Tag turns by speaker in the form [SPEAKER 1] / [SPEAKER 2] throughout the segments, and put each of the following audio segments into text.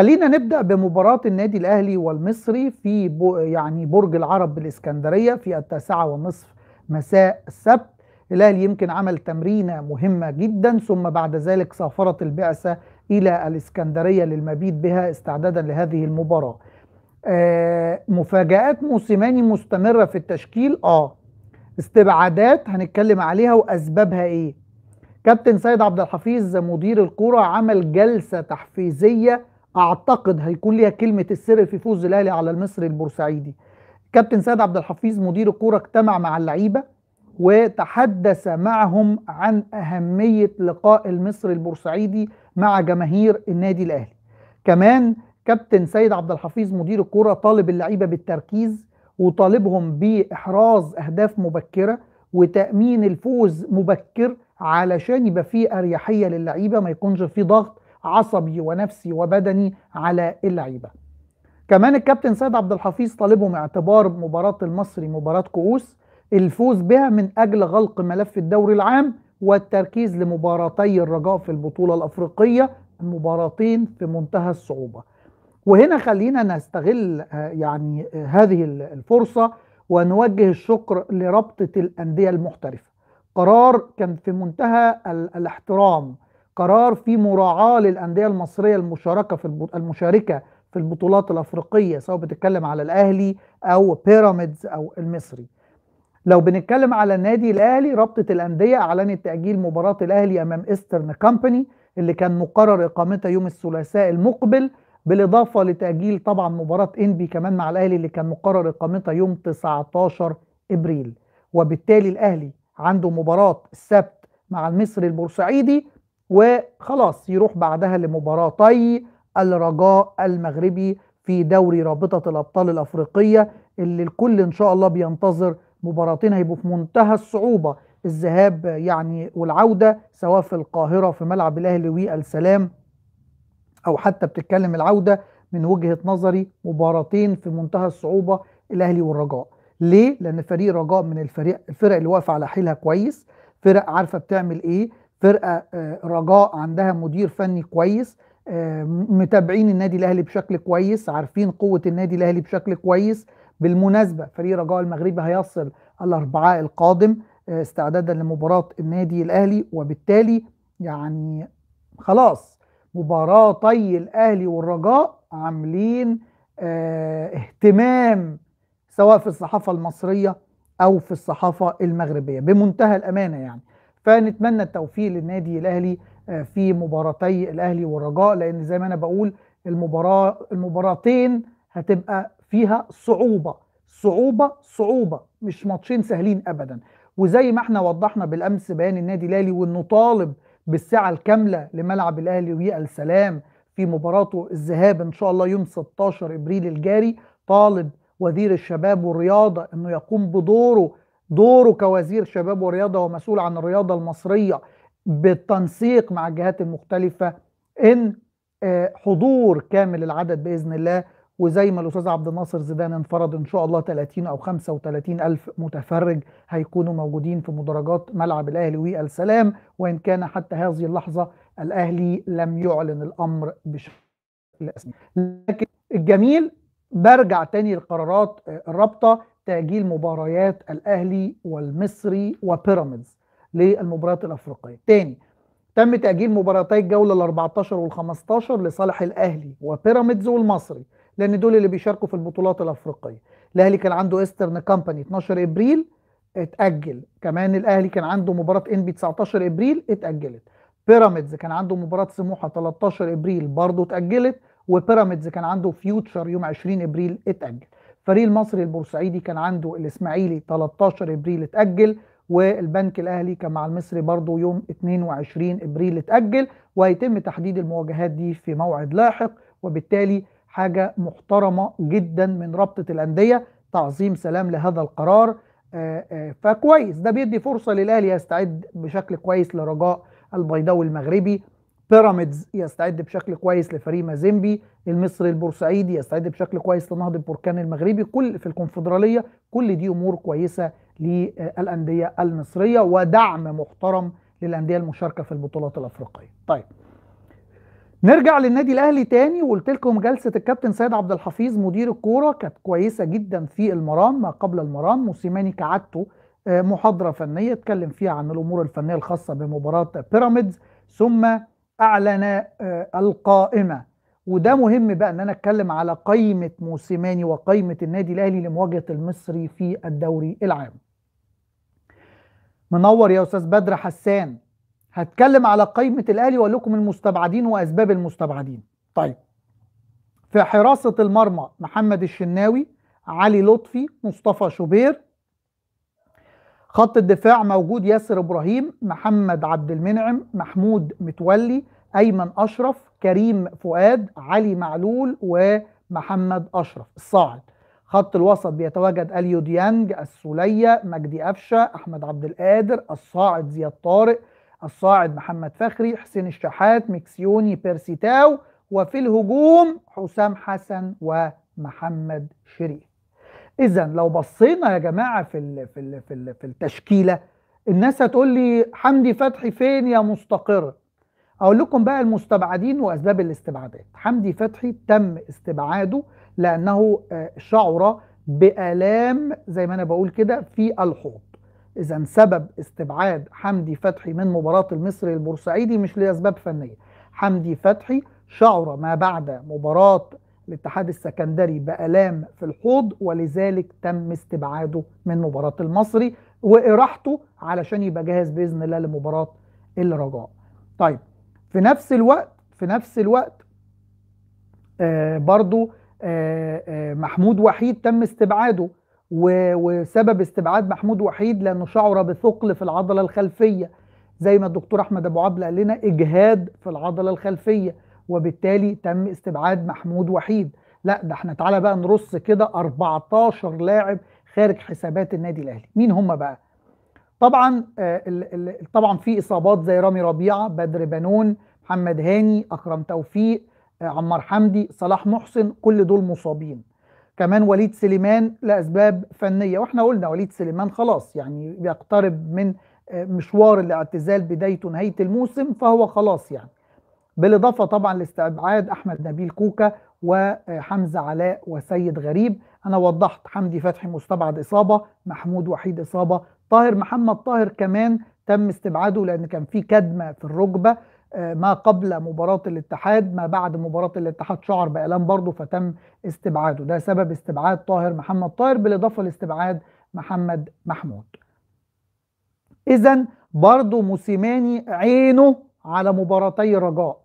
[SPEAKER 1] خلينا نبدا بمباراه النادي الاهلي والمصري في يعني برج العرب بالاسكندريه في التاسعه ونصف مساء السبت الاهلي يمكن عمل تمرينه مهمه جدا ثم بعد ذلك سافرت البعثه الى الاسكندريه للمبيت بها استعدادا لهذه المباراه آه، مفاجات موسيماني مستمره في التشكيل اه استبعادات هنتكلم عليها واسبابها ايه كابتن سيد عبد الحفيظ مدير الكره عمل جلسه تحفيزيه اعتقد هيكون ليها كلمه السر في فوز الاهلي على المصري البورسعيدي كابتن سيد عبد الحفيظ مدير الكوره اجتمع مع اللعيبه وتحدث معهم عن اهميه لقاء المصري البورسعيدي مع جماهير النادي الاهلي كمان كابتن سيد عبد الحفيظ مدير الكوره طالب اللعيبه بالتركيز وطالبهم باحراز اهداف مبكره وتامين الفوز مبكر علشان يبقى فيه اريحيه للعيبه ما يكونش فيه ضغط عصبي ونفسي وبدني على اللعيبه كمان الكابتن سيد عبد الحفيظ طالبهم اعتبار مباراه المصري مباراه كؤوس الفوز بها من اجل غلق ملف الدوري العام والتركيز لمباراتي الرجاء في البطوله الافريقيه مباراتين في منتهى الصعوبه وهنا خلينا نستغل آه، يعني آه، هذه الفرصه ونوجه الشكر لرابطه الانديه المحترفه قرار كان في منتهى الاحترام قرار في مراعاه للانديه المصريه المشاركه في المشاركه في البطولات الافريقيه سواء بتتكلم على الاهلي او بيراميدز او المصري لو بنتكلم على النادي الاهلي رابطه الانديه اعلنت تاجيل مباراه الاهلي امام ايسترن كامباني اللي كان مقرر اقامتها يوم الثلاثاء المقبل بالاضافه لتاجيل طبعا مباراه انبي كمان مع الاهلي اللي كان مقرر اقامتها يوم 19 ابريل وبالتالي الاهلي عنده مباراه السبت مع المصري البورسعيدي وخلاص يروح بعدها لمباراتي الرجاء المغربي في دوري رابطة الأبطال الأفريقية اللي الكل إن شاء الله بينتظر مباراتين هيبقوا في منتهى الصعوبة الذهاب يعني والعودة سواء في القاهرة في ملعب الأهلي والسلام أو حتى بتتكلم العودة من وجهة نظري مباراتين في منتهى الصعوبة الأهلي والرجاء ليه؟ لأن فريق رجاء من الفريق الفرق اللي واقفة على حيلها كويس فرق عارفة بتعمل إيه فرقه آه، رجاء عندها مدير فني كويس آه، متابعين النادي الاهلي بشكل كويس عارفين قوه النادي الاهلي بشكل كويس بالمناسبه فريق رجاء المغربي هيصل الاربعاء القادم آه، استعدادا لمباراه النادي الاهلي وبالتالي يعني خلاص مباراتي الاهلي والرجاء عاملين اهتمام سواء في الصحافه المصريه او في الصحافه المغربيه بمنتهى الامانه يعني فنتمنى التوفيق للنادي الاهلي آه، في مباراتي الاهلي والرجاء لان زي ما انا بقول المباراه المباراتين هتبقى فيها صعوبه صعوبه صعوبه مش ماتشين سهلين ابدا وزي ما احنا وضحنا بالامس بيان النادي الاهلي وانه طالب بالسعه الكامله لملعب الاهلي ويا السلام في مباراته الذهاب ان شاء الله يوم 16 ابريل الجاري طالب وزير الشباب والرياضه انه يقوم بدوره دوره كوزير شباب ورياضه ومسؤول عن الرياضه المصريه بالتنسيق مع الجهات المختلفه ان آه، حضور كامل العدد باذن الله وزي ما الاستاذ عبد الناصر زيدان انفرض ان شاء الله 30 او 35 الف متفرج هيكونوا موجودين في مدرجات ملعب الاهلي والسلام وان كان حتى هذه اللحظه الاهلي لم يعلن الامر بشكل لكن الجميل برجع تاني لقرارات آه، الرابطه تاجيل مباريات الاهلي والمصري وبيراميدز للمباريات الافريقيه تاني تم تاجيل مباراتي الجوله ال 14 وال 15 لصالح الاهلي وبيراميدز والمصري لان دول اللي بيشاركوا في البطولات الافريقيه الاهلي كان عنده ايسترن كامباني 12 ابريل اتاجل كمان الاهلي كان عنده مباراه انبي 19 ابريل اتاجلت بيراميدز كان عنده مباراه سموحه 13 ابريل برضه اتاجلت وبيراميدز كان عنده فيوتشر يوم 20 ابريل اتاجل فريق المصري البورسعيدي كان عنده الاسماعيلي 13 ابريل اتاجل والبنك الاهلي كان مع المصري برضه يوم 22 ابريل اتاجل وهيتم تحديد المواجهات دي في موعد لاحق وبالتالي حاجه محترمه جدا من رابطه الانديه تعظيم سلام لهذا القرار آه، آه، فكويس ده بيدي فرصه للاهلي يستعد بشكل كويس لرجاء البيضاوي المغربي بيراميدز يستعد بشكل كويس لفريق مازيمبي المصري البورسعيدي يستعد بشكل كويس لنهضة بركان المغربي كل في الكونفدرالية كل دي أمور كويسة للأندية المصرية ودعم محترم للأندية المشاركة في البطولات الأفريقية طيب نرجع للنادي الاهلي تاني وقلت لكم جلسه الكابتن سيد عبد الحفيظ مدير الكوره كانت كويسه جدا في المرام ما قبل المرام موسيماني كعادته آه، محاضره فنيه اتكلم فيها عن الامور الفنيه الخاصه بمباراه بيراميدز ثم اعلن آه، القائمه وده مهم بقى ان انا اتكلم على قائمه موسيماني وقائمه النادي الاهلي لمواجهه المصري في الدوري العام. منور يا استاذ بدر حسان هتكلم على قائمه الاهلي واقول لكم المستبعدين واسباب المستبعدين. طيب في حراسه المرمى محمد الشناوي علي لطفي مصطفى شوبير خط الدفاع موجود ياسر ابراهيم محمد عبد المنعم محمود متولي ايمن اشرف كريم فؤاد علي معلول ومحمد اشرف الصاعد خط الوسط بيتواجد اليو ديانج السوليه مجدي قفشه احمد عبد القادر الصاعد زياد طارق الصاعد محمد فخري حسين الشحات ميكسيوني بيرسي تاو وفي الهجوم حسام حسن ومحمد شريف اذا لو بصينا يا جماعه في الـ في الـ في, الـ في التشكيله الناس هتقول لي حمدي فتحي فين يا مستقر اقول لكم بقى المستبعدين واسباب الاستبعادات حمدي فتحي تم استبعاده لانه آه، شعر بالام زي ما انا بقول كده في الحوض اذا سبب استبعاد حمدي فتحي من مباراه المصري البورسعيدي مش لاسباب فنيه حمدي فتحي شعر ما بعد مباراه الاتحاد السكندري بآلام في الحوض ولذلك تم استبعاده من مباراة المصري وإراحته علشان يبقى جاهز بإذن الله لمباراة الرجاء طيب في نفس الوقت في نفس الوقت آه برضو آه آه محمود وحيد تم استبعاده وسبب استبعاد محمود وحيد لأنه شعر بثقل في العضلة الخلفية زي ما الدكتور أحمد أبو عبل قال لنا إجهاد في العضلة الخلفية وبالتالي تم استبعاد محمود وحيد لا ده احنا تعالى بقى نرص كده 14 لاعب خارج حسابات النادي الاهلي مين هم بقى طبعا آه، طبعا في اصابات زي رامي ربيعه بدر بنون محمد هاني اكرم توفيق آه، عمار حمدي صلاح محسن كل دول مصابين كمان وليد سليمان لاسباب فنيه واحنا قلنا وليد سليمان خلاص يعني بيقترب من آه، مشوار الاعتزال بدايته نهايه الموسم فهو خلاص يعني بالاضافه طبعا لاستبعاد احمد نبيل كوكا وحمزه علاء وسيد غريب انا وضحت حمدي فتحي مستبعد اصابه محمود وحيد اصابه طاهر محمد طاهر كمان تم استبعاده لان كان في كدمه في الركبه آه، ما قبل مباراة الاتحاد ما بعد مباراة الاتحاد شعر بألام برضه فتم استبعاده ده سبب استبعاد طاهر محمد طاهر بالإضافة لاستبعاد محمد محمود إذا برضه موسيماني عينه على مباراتي الرجاء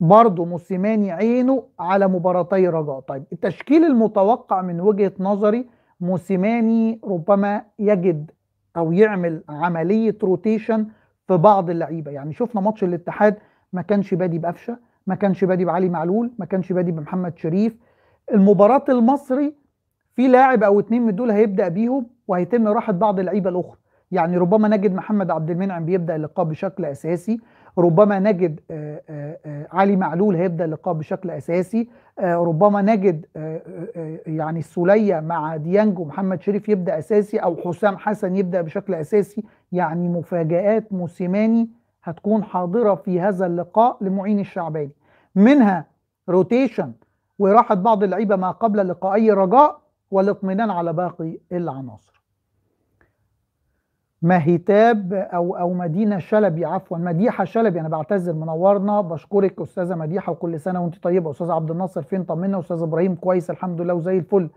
[SPEAKER 1] برضه موسيماني عينه على مباراتي رجاء طيب التشكيل المتوقع من وجهة نظري موسيماني ربما يجد او يعمل عملية روتيشن في بعض اللعيبة يعني شفنا ماتش الاتحاد ما كانش بادي بقفشة ما كانش بادي بعلي معلول ما كانش بادي بمحمد شريف المباراة المصري في لاعب او اتنين من دول هيبدأ بيهم وهيتم راحة بعض اللعيبة الاخرى يعني ربما نجد محمد عبد المنعم بيبدا اللقاء بشكل اساسي ربما نجد آه، آه، آه، علي معلول هيبدا اللقاء بشكل اساسي ربما نجد يعني السوليه مع ديانج ومحمد شريف يبدا اساسي او حسام حسن يبدا بشكل اساسي يعني مفاجات موسيماني هتكون حاضره في هذا اللقاء لمعين الشعباني منها روتيشن وراحه بعض اللعيبه ما قبل لقائي رجاء والاطمئنان على باقي العناصر مهيتاب او او مدينه شلبي عفوا مديحه شلبي انا بعتذر منورنا بشكرك استاذه مديحه وكل سنه وانت طيبه استاذ عبد الناصر فين طمنا استاذ ابراهيم كويس الحمد لله وزي الفل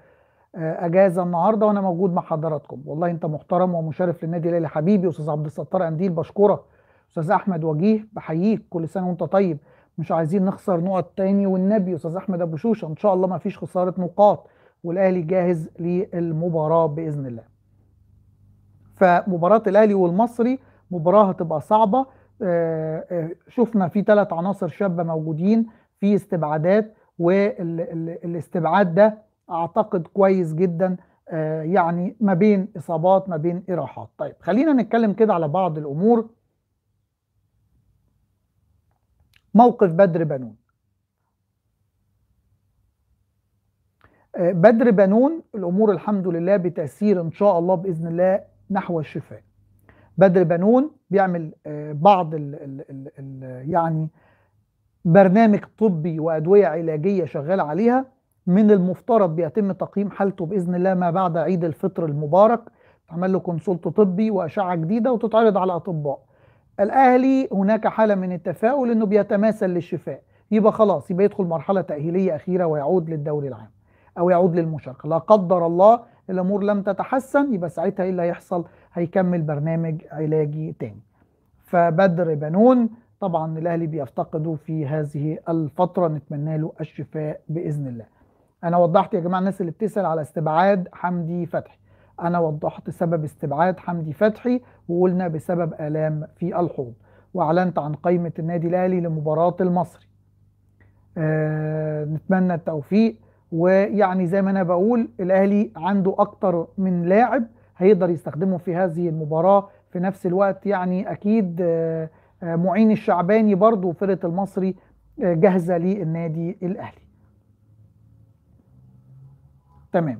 [SPEAKER 1] آه، اجازه النهارده وانا موجود مع حضراتكم والله انت محترم ومشرف للنادي الاهلي حبيبي استاذ عبد الستار انديل بشكرك استاذ احمد وجيه بحييك كل سنه وانت طيب مش عايزين نخسر نقط تاني والنبي استاذ احمد ابو شوشه ان شاء الله ما فيش خساره نقاط والاهلي جاهز للمباراه باذن الله فمباراه الاهلي والمصري مباراه هتبقى صعبه آه، آه، شفنا في ثلاث عناصر شابه موجودين في استبعادات والاستبعاد ده اعتقد كويس جدا آه، يعني ما بين اصابات ما بين اراحات طيب خلينا نتكلم كده على بعض الامور موقف بدر بنون بدر بنون الامور الحمد لله بتاثير ان شاء الله باذن الله نحو الشفاء بدر بنون بيعمل آه، بعض ال ال ال الـ يعني برنامج طبي وادويه علاجيه شغال عليها من المفترض بيتم تقييم حالته باذن الله ما بعد عيد الفطر المبارك تعمل له كونسلت طبي واشعه جديده وتتعرض على اطباء الاهلي هناك حاله من التفاؤل انه بيتماثل للشفاء يبقى خلاص يبقى يدخل مرحله تاهيليه اخيره ويعود للدوري العام او يعود للمشاركه لا قدر الله الامور لم تتحسن يبقى ساعتها ايه اللي هيحصل هيكمل برنامج علاجي تاني فبدر بنون طبعا الاهلي بيفتقده في هذه الفتره نتمنى له الشفاء باذن الله انا وضحت يا جماعه الناس اللي بتسال على استبعاد حمدي فتحي انا وضحت سبب استبعاد حمدي فتحي وقلنا بسبب الام في الحوض واعلنت عن قائمه النادي الاهلي لمباراه المصري آه نتمنى التوفيق ويعني زي ما انا بقول الاهلي عنده اكتر من لاعب هيقدر يستخدمه في هذه المباراه في نفس الوقت يعني اكيد آه، آه، معين الشعباني برضه فرقه المصري آه، جاهزه للنادي الاهلي تمام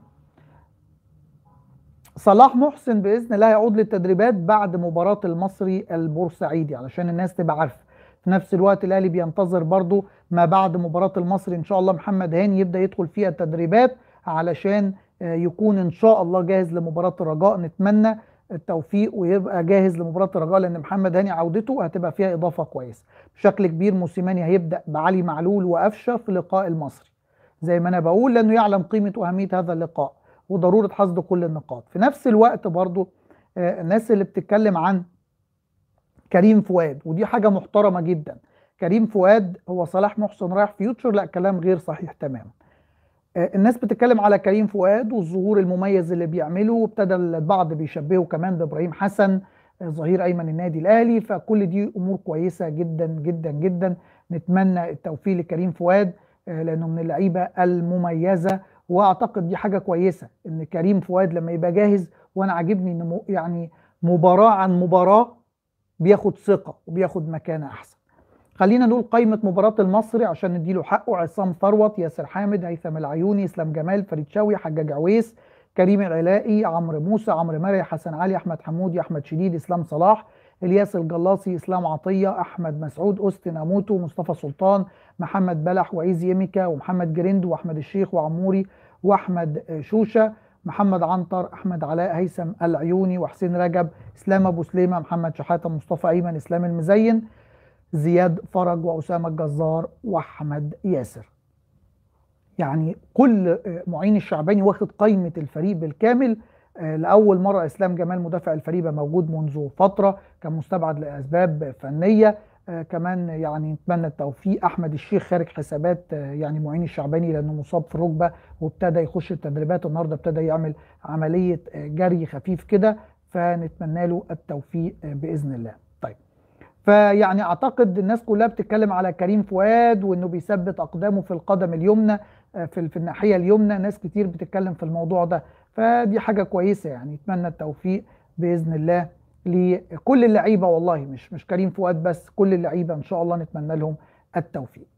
[SPEAKER 1] صلاح محسن باذن الله يعود للتدريبات بعد مباراه المصري البورسعيدي علشان الناس تبقى عارفه في نفس الوقت الاهلي بينتظر برضو ما بعد مباراه المصري ان شاء الله محمد هاني يبدا يدخل فيها التدريبات علشان آه، يكون ان شاء الله جاهز لمباراه الرجاء نتمنى التوفيق ويبقى جاهز لمباراه الرجاء لان محمد هاني عودته هتبقى فيها اضافه كويسه بشكل كبير موسيماني هيبدا بعلي معلول وقفشه في لقاء المصري زي ما انا بقول لانه يعلم قيمه واهميه هذا اللقاء وضروره حصد كل النقاط في نفس الوقت برضو آه، الناس اللي بتتكلم عن كريم فؤاد ودي حاجه محترمه جدا كريم فؤاد هو صلاح محسن رايح فيوتشر لا كلام غير صحيح تماما آه، الناس بتتكلم على كريم فؤاد والظهور المميز اللي بيعمله وابتدى البعض بيشبهه كمان بابراهيم حسن آه، ظهير ايمن النادي الاهلي فكل دي امور كويسه جدا جدا جدا نتمنى التوفيق لكريم فؤاد آه، لانه من اللعيبه المميزه واعتقد دي حاجه كويسه ان كريم فؤاد لما يبقى جاهز وانا عاجبني ان يعني مباراه عن مباراه بياخد ثقه وبياخد مكانه احسن خلينا نقول قائمه مباراه المصري عشان نديله حقه عصام ثروت ياسر حامد هيثم العيوني اسلام جمال فريد شاوي حجاج عويس كريم العلائي عمرو موسى عمرو مرعي حسن علي احمد حمودي احمد شديد اسلام صلاح الياس الجلاصي اسلام عطيه احمد مسعود اوستن اموتو مصطفى سلطان محمد بلح وعيز يميكا ومحمد جريند واحمد الشيخ وعموري واحمد شوشه محمد عنتر احمد علاء هيثم العيوني وحسين رجب اسلام ابو سليمه محمد شحاته مصطفى ايمن اسلام المزين زياد فرج واسامه الجزار واحمد ياسر يعني كل آه، معين الشعباني واخد قائمه الفريق بالكامل آه، لاول مره اسلام جمال مدافع الفريق موجود منذ فتره كان مستبعد لاسباب فنيه آه، كمان يعني نتمنى التوفيق احمد الشيخ خارج حسابات آه، يعني معين الشعباني لانه مصاب في ركبه وابتدى يخش التدريبات النهارده ابتدى يعمل عمليه آه، جري خفيف كده فنتمنى له التوفيق باذن الله طيب فيعني اعتقد الناس كلها بتتكلم على كريم فؤاد وانه بيثبت اقدامه في القدم اليمنى في في الناحيه اليمنى ناس كتير بتتكلم في الموضوع ده فدي حاجه كويسه يعني نتمنى التوفيق باذن الله لكل اللعيبه والله مش مش كريم فؤاد بس كل اللعيبه ان شاء الله نتمنى لهم التوفيق